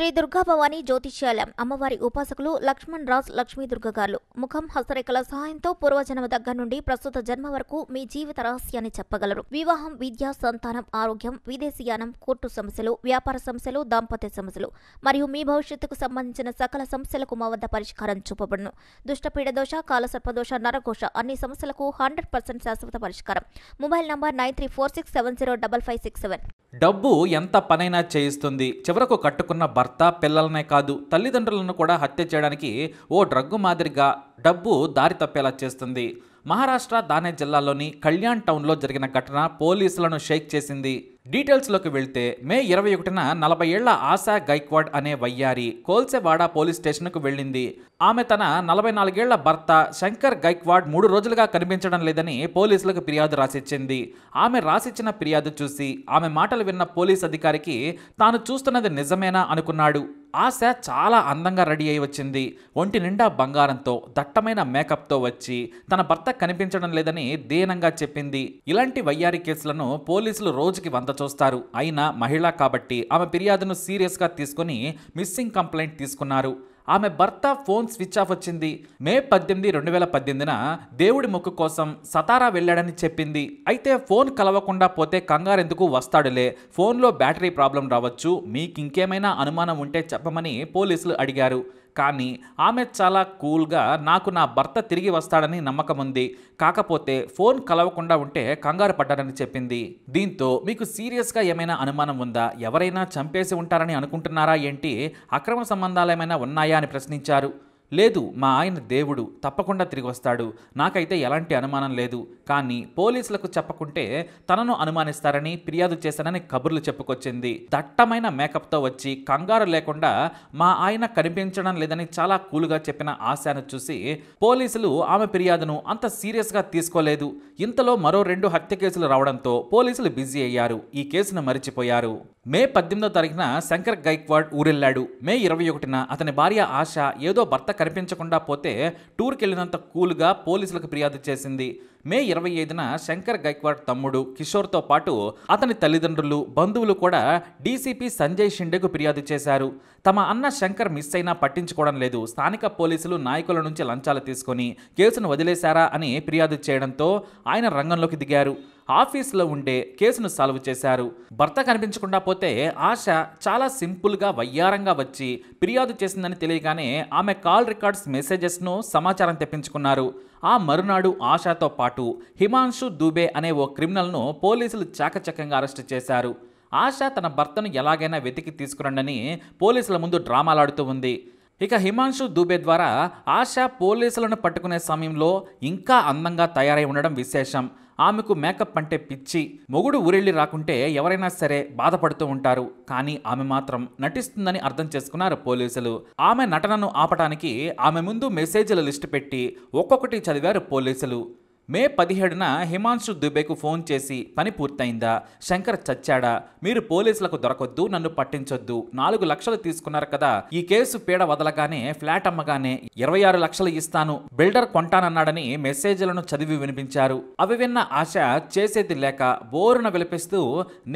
శ్రీ దుర్గాభవాని జ్యోతిష్యాలయం అమ్మవారి ఉపాసకులు లక్ష్మణ్ రాజ్ లక్ష్మీ గారు ముఖం హస్తరేఖల సహాయంతో పూర్వజన్మ దగ్గర నుండి ప్రస్తుత జన్మ వరకు మీ జీవిత రహస్యాన్ని చెప్పగలరు వివాహం విద్య సంతానం ఆరోగ్యం విదేశీయానం కోర్టు సమస్యలు వ్యాపార సమస్యలు దాంపత్య సమస్యలు మరియు మీ భవిష్యత్తుకు సంబంధించిన సకల సమస్యలకు మా వద్ద పరిష్కారం చూపబడును దుష్టపీడ దోష కాలసర్పదోష నరఘోష అన్ని సమస్యలకు హండ్రెడ్ పర్సెంట్ శాశ్వత పరిష్కారం mobile number nine three four six seven zero double five six seven డబ్బు ఎంత పనైనా చేయిస్తుంది చివరకు కట్టుకున్న భర్త భర్త పిల్లలనే కాదు తల్లిదండ్రులను కూడా హత్య చేయడానికి ఓ డ్రగ్గు మాదిరిగా డబ్బు దారి తప్పేలా చేస్తుంది మహారాష్ట్ర దానే జిల్లాలోని కళ్యాణ్ టౌన్లో జరిగిన ఘటన పోలీసులను షేక్ చేసింది డీటెయిల్స్లోకి వెళ్తే మే ఇరవై ఒకటిన నలభై ఏళ్ల ఆశా గైక్వాడ్ అనే వయ్యారి కోల్సెవాడ పోలీస్ స్టేషన్కు వెళ్ళింది ఆమె తన నలభై నాలుగేళ్ల భర్త శంకర్ గైక్వాడ్ మూడు రోజులుగా కనిపించడం లేదని పోలీసులకు ఫిర్యాదు రాసిచ్చింది ఆమె రాసిచ్చిన ఫిర్యాదు చూసి ఆమె మాటలు విన్న పోలీస్ అధికారికి తాను చూస్తున్నది నిజమేనా అనుకున్నాడు ఆశ చాలా అందంగా రెడీ అయి వచ్చింది ఒంటి నిండా బంగారంతో దట్టమైన మేకప్తో వచ్చి తన భర్త కనిపించడం లేదని దీనంగా చెప్పింది ఇలాంటి వయ్యారి కేసులను పోలీసులు రోజుకి వంద చూస్తారు అయినా మహిళ కాబట్టి ఆమె ఫిర్యాదును సీరియస్గా తీసుకుని మిస్సింగ్ కంప్లైంట్ తీసుకున్నారు ఆమె భర్త ఫోన్ స్విచ్ ఆఫ్ వచ్చింది మే పద్దెనిమిది రెండు వేల పద్దెనిమిదిన దేవుడి మొక్కు కోసం సతారా వెళ్ళాడని చెప్పింది అయితే ఫోన్ కలవకుండా పోతే కంగారెందుకు వస్తాడులే ఫోన్లో బ్యాటరీ ప్రాబ్లం రావచ్చు మీకు ఇంకేమైనా అనుమానం ఉంటే చెప్పమని పోలీసులు అడిగారు కానీ ఆమె చాలా కూల్గా నాకు నా భర్త తిరిగి వస్తాడని నమ్మకం ఉంది కాకపోతే ఫోన్ కలవకుండా ఉంటే కంగారు పడ్డాడని చెప్పింది దీంతో మీకు సీరియస్గా ఏమైనా అనుమానం ఉందా ఎవరైనా చంపేసి ఉంటారని అనుకుంటున్నారా ఏంటి అక్రమ సంబంధాలు ఏమైనా ఉన్నాయా అని ప్రశ్నించారు లేదు మా ఆయన దేవుడు తప్పకుండా తిరిగి వస్తాడు నాకైతే ఎలాంటి అనుమానం లేదు కానీ పోలీసులకు చెప్పకుంటే తనను అనుమానిస్తారని ఫిర్యాదు చేశానని కబుర్లు చెప్పుకొచ్చింది దట్టమైన మేకప్తో వచ్చి కంగారు లేకుండా మా ఆయన కనిపించడం లేదని చాలా కూలుగా చెప్పిన ఆశాను చూసి పోలీసులు ఆమె ఫిర్యాదును అంత సీరియస్గా తీసుకోలేదు ఇంతలో మరో రెండు హత్య కేసులు రావడంతో పోలీసులు బిజీ అయ్యారు ఈ కేసును మరిచిపోయారు మే పద్దెనిమిదో తారీఖున శంకర్ గైక్వాడ్ ఊరెళ్ళాడు మే ఇరవై ఒకటిన అతని భార్య ఆశ ఏదో భర్త కనిపించకుండా పోతే టూర్కి వెళ్ళినంత కూల్గా పోలీసులకు ఫిర్యాదు చేసింది మే ఇరవై ఐదున శంకర్ గైక్వాడ్ తమ్ముడు కిషోర్తో పాటు అతని తల్లిదండ్రులు బంధువులు కూడా డీసీపీ సంజయ్ షిండేకు ఫిర్యాదు చేశారు తమ అన్న శంకర్ మిస్ అయినా పట్టించుకోవడం లేదు స్థానిక పోలీసులు నాయకుల నుంచి లంచాలు తీసుకొని కేసును వదిలేశారా అని ఫిర్యాదు చేయడంతో ఆయన రంగంలోకి దిగారు ఆఫీస్లో ఉండే కేసును సాల్వ్ చేశారు భర్త కనిపించకుండా పోతే ఆశ చాలా సింపుల్గా వయ్యారంగా వచ్చి ఫిర్యాదు చేసిందని తెలియగానే ఆమె కాల్ రికార్డ్స్ మెసేజెస్ను సమాచారం తెప్పించుకున్నారు ఆ మరునాడు ఆశాతో పాటు హిమాంశు దూబే అనే ఓ క్రిమినల్ను పోలీసులు చాకచక్యంగా అరెస్టు చేశారు ఆశ తన భర్తను ఎలాగైనా వెతికి తీసుకురండని పోలీసుల ముందు డ్రామాలాడుతూ ఉంది ఇక హిమాంశు దూబే ద్వారా ఆశ పోలీసులను పట్టుకునే సమయంలో ఇంకా అందంగా తయారై ఉండడం విశేషం ఆమెకు మేకప్ అంటే పిచ్చి మొగుడు ఊరెళ్ళి రాకుంటే ఎవరైనా సరే బాధపడుతూ ఉంటారు కానీ ఆమె మాత్రం నటిస్తుందని అర్థం చేసుకున్నారు పోలీసులు ఆమె నటనను ఆపటానికి ఆమె ముందు మెసేజ్ల లిస్టు పెట్టి ఒక్కొక్కటి చదివారు పోలీసులు మే పదిహేడున హిమాంశు దుబేకు ఫోన్ చేసి పని పూర్తయిందా శంకర్ చచ్చాడా మీరు పోలీసులకు దొరకొద్దు నన్ను పట్టించొద్దు నాలుగు లక్షలు తీసుకున్నారు కదా ఈ కేసు పీడ వదలగానే ఫ్లాట్ అమ్మగానే ఇరవై ఆరు లక్షలు ఇస్తాను బిల్డర్ కొంటానన్నాడని మెసేజ్లను చదివి వినిపించారు అవి విన్న ఆశ చేసేది లేక బోరున విలిపిస్తూ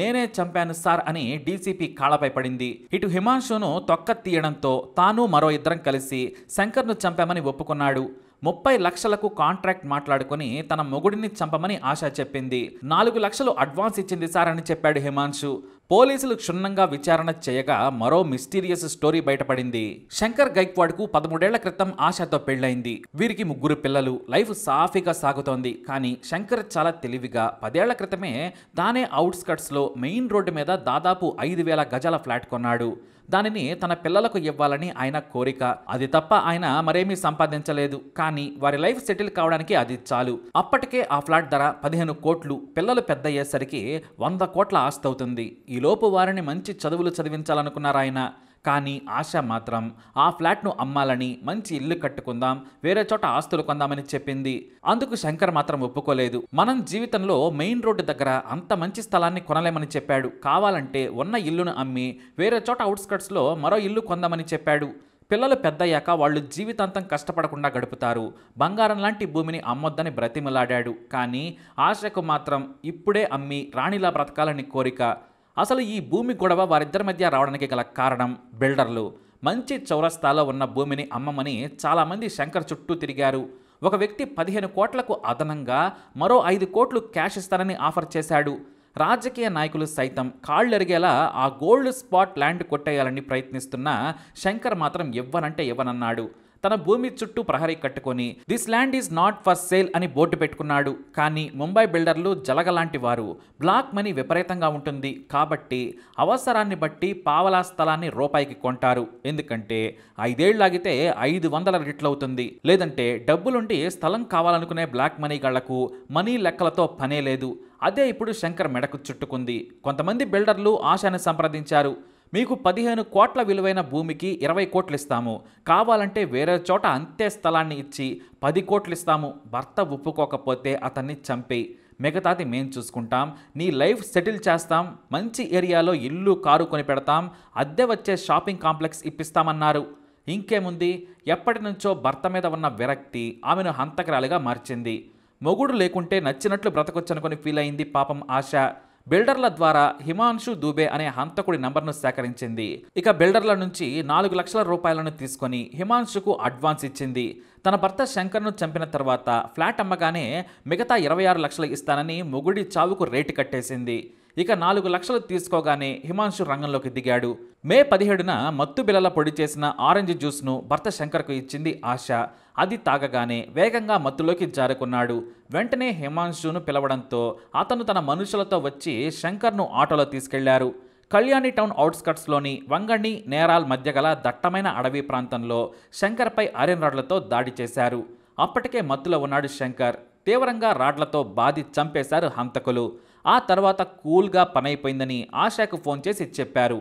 నేనే చంపాను సార్ అని డీసీపీ కాళ్ళపై పడింది ఇటు హిమాంశును తొక్క తీయడంతో తాను మరో ఇద్దరం కలిసి శంకర్ను చంపామని ఒప్పుకున్నాడు ముప్పై లక్షలకు కాంట్రాక్ట్ మాట్లాడుకుని తన మొగుడిని చంపమని ఆశ చెప్పింది నాలుగు లక్షలు అడ్వాన్స్ ఇచ్చింది సార్ అని చెప్పాడు హిమాన్షు పోలీసులు క్షుణ్ణంగా విచారణ చేయగా మరో మిస్టీరియస్ స్టోరీ బయటపడింది శంకర్ గైక్వాడ్ కు పదమూడేళ్ల క్రితం ఆశతో పెళ్లైంది వీరికి ముగ్గురు పిల్లలు లైఫ్ సాఫీగా సాగుతోంది కానీ శంకర్ చాలా తెలివిగా పదేళ్ల క్రితమే తానే అవుట్స్కట్స్ లో మెయిన్ రోడ్డు మీద దాదాపు ఐదు వేల గజాల ఫ్లాట్ కొన్నాడు దానిని తన పిల్లలకు ఇవ్వాలని ఆయన కోరిక అది తప్ప ఆయన మరేమీ సంపాదించలేదు కానీ వారి లైఫ్ సెటిల్ కావడానికి అది చాలు అప్పటికే ఆ ఫ్లాట్ ధర పదిహేను కోట్లు పిల్లలు పెద్దయ్యేసరికి వంద కోట్ల ఆస్తి అవుతుంది ఈలోపు వారిని మంచి చదువులు చదివించాలనుకున్నారాయన కానీ ఆశ మాత్రం ఆ ఫ్లాట్ను అమ్మాలని మంచి ఇల్లు కట్టుకుందాం వేరే చోట ఆస్తులు కొందామని చెప్పింది అందుకు శంకర్ మాత్రం ఒప్పుకోలేదు మనం జీవితంలో మెయిన్ రోడ్డు దగ్గర అంత మంచి స్థలాన్ని కొనలేమని చెప్పాడు కావాలంటే ఉన్న ఇల్లును అమ్మి వేరే చోట అవుట్స్కట్స్లో మరో ఇల్లు కొందామని చెప్పాడు పిల్లలు పెద్దయ్యాక వాళ్ళు జీవితాంతం కష్టపడకుండా గడుపుతారు బంగారం లాంటి భూమిని అమ్మొద్దని బ్రతిమలాడాడు కానీ ఆశకు మాత్రం ఇప్పుడే అమ్మి రాణిలా బ్రతకాలని కోరిక అసలు ఈ భూమి గొడవ వారిద్దరి మధ్య రావడానికి గల కారణం బిల్డర్లు మంచి చౌరస్తాలో ఉన్న భూమిని అమ్మమని చాలామంది శంకర్ చుట్టూ తిరిగారు ఒక వ్యక్తి పదిహేను కోట్లకు అదనంగా మరో ఐదు కోట్లు క్యాష్ ఇస్తానని ఆఫర్ చేశాడు రాజకీయ నాయకులు సైతం కాళ్ళెరిగేలా ఆ గోల్డ్ స్పాట్ ల్యాండ్ కొట్టేయాలని ప్రయత్నిస్తున్న శంకర్ మాత్రం ఇవ్వనంటే ఇవ్వనన్నాడు తన భూమి చుట్టూ ప్రహరీ కట్టుకొని this land is not for sale అని బోర్డు పెట్టుకున్నాడు కానీ ముంబై బిల్డర్లు జలగలాంటి వారు బ్లాక్ మనీ విపరీతంగా ఉంటుంది కాబట్టి అవసరాన్ని బట్టి పావలా స్థలాన్ని రూపాయికి కొంటారు ఎందుకంటే ఐదేళ్లాగితే ఐదు వందల అవుతుంది లేదంటే డబ్బులుండి స్థలం కావాలనుకునే బ్లాక్ మనీ గళ్లకు మనీ లెక్కలతో పనే లేదు అదే ఇప్పుడు శంకర్ మెడకు చుట్టుకుంది కొంతమంది బిల్డర్లు ఆశాని సంప్రదించారు మీకు పదిహేను కోట్ల విలువైన భూమికి ఇరవై కోట్లు ఇస్తాము కావాలంటే వేరే చోట అంతే స్థలాన్ని ఇచ్చి పది కోట్లు ఇస్తాము భర్త ఒప్పుకోకపోతే అతన్ని చంపి మిగతాది మేం చూసుకుంటాం నీ లైఫ్ సెటిల్ చేస్తాం మంచి ఏరియాలో ఇల్లు కారు కొని పెడతాం అద్దె వచ్చే షాపింగ్ కాంప్లెక్స్ ఇప్పిస్తామన్నారు ఇంకేముంది ఎప్పటి నుంచో భర్త మీద ఉన్న విరక్తి ఆమెను హంతకరాలుగా మార్చింది మొగుడు లేకుంటే నచ్చినట్లు బ్రతకొచ్చనుకొని ఫీల్ అయింది పాపం ఆశ బిల్డర్ల ద్వారా హిమాన్షు దూబే అనే హంతకుడి నంబర్ను సేకరించింది ఇక బిల్డర్ల నుంచి నాలుగు లక్షల రూపాయలను తీసుకొని హిమాన్షుకు అడ్వాన్స్ ఇచ్చింది తన భర్త శంకర్ను చంపిన తర్వాత ఫ్లాట్ అమ్మగానే మిగతా ఇరవై ఆరు లక్షలు ఇస్తానని మొగుడి చావుకు రేటు కట్టేసింది ఇక నాలుగు లక్షలు తీసుకోగానే హిమాంశు రంగంలోకి దిగాడు మే పదిహేడున మత్తు బిళ్ళల పొడి చేసిన ఆరెంజ్ జ్యూస్ను భర్త శంకర్కు ఇచ్చింది ఆశ అది తాగగానే వేగంగా మత్తులోకి జారుకున్నాడు వెంటనే హిమాంశును పిలవడంతో అతను తన మనుషులతో వచ్చి శంకర్ను ఆటోలో తీసుకెళ్లారు కళ్యాణి టౌన్ అవుట్స్కట్స్లోని వంగణి నేరాల్ మధ్య గల దట్టమైన అడవి ప్రాంతంలో శంకర్పై ఐరన్ రాడ్లతో దాడి చేశారు అప్పటికే మత్తులో ఉన్నాడు శంకర్ తీవ్రంగా రాడ్లతో బాధి చంపేశారు హంతకులు ఆ తర్వాత కూల్గా పనైపోయిందని ఆశాకు ఫోన్ చేసి చెప్పారు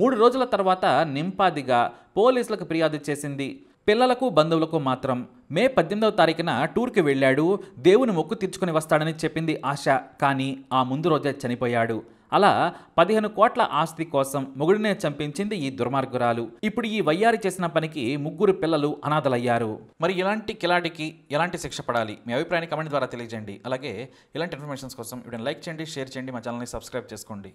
మూడు రోజుల తర్వాత నింపాదిగా పోలీసులకు ఫిర్యాదు చేసింది పిల్లలకు బంధువులకు మాత్రం మే పద్దెనిమిదవ తారీఖున టూర్కి వెళ్ళాడు దేవుని మొక్కు తీర్చుకుని వస్తాడని చెప్పింది ఆశ కానీ ఆ ముందు రోజే చనిపోయాడు అలా పదిహేను కోట్ల ఆస్తి కోసం మొగుడినే చంపించింది ఈ దుర్మార్గురాలు ఇప్పుడు ఈ వయ్యారి చేసిన పనికి ముగ్గురు పిల్లలు అనాథలయ్యారు మరి ఇలాంటి కిలాటికి ఎలాంటి శిక్ష పడాలి మీ అభిప్రాయాన్ని కమెంట్ ద్వారా తెలియజేయండి అలాగే ఇలాంటి ఇన్ఫర్మేషన్స్ కోసం ఇవి లైక్ చేయండి షేర్ చేయండి మా ఛానల్ని సబ్స్క్రైబ్ చేసుకోండి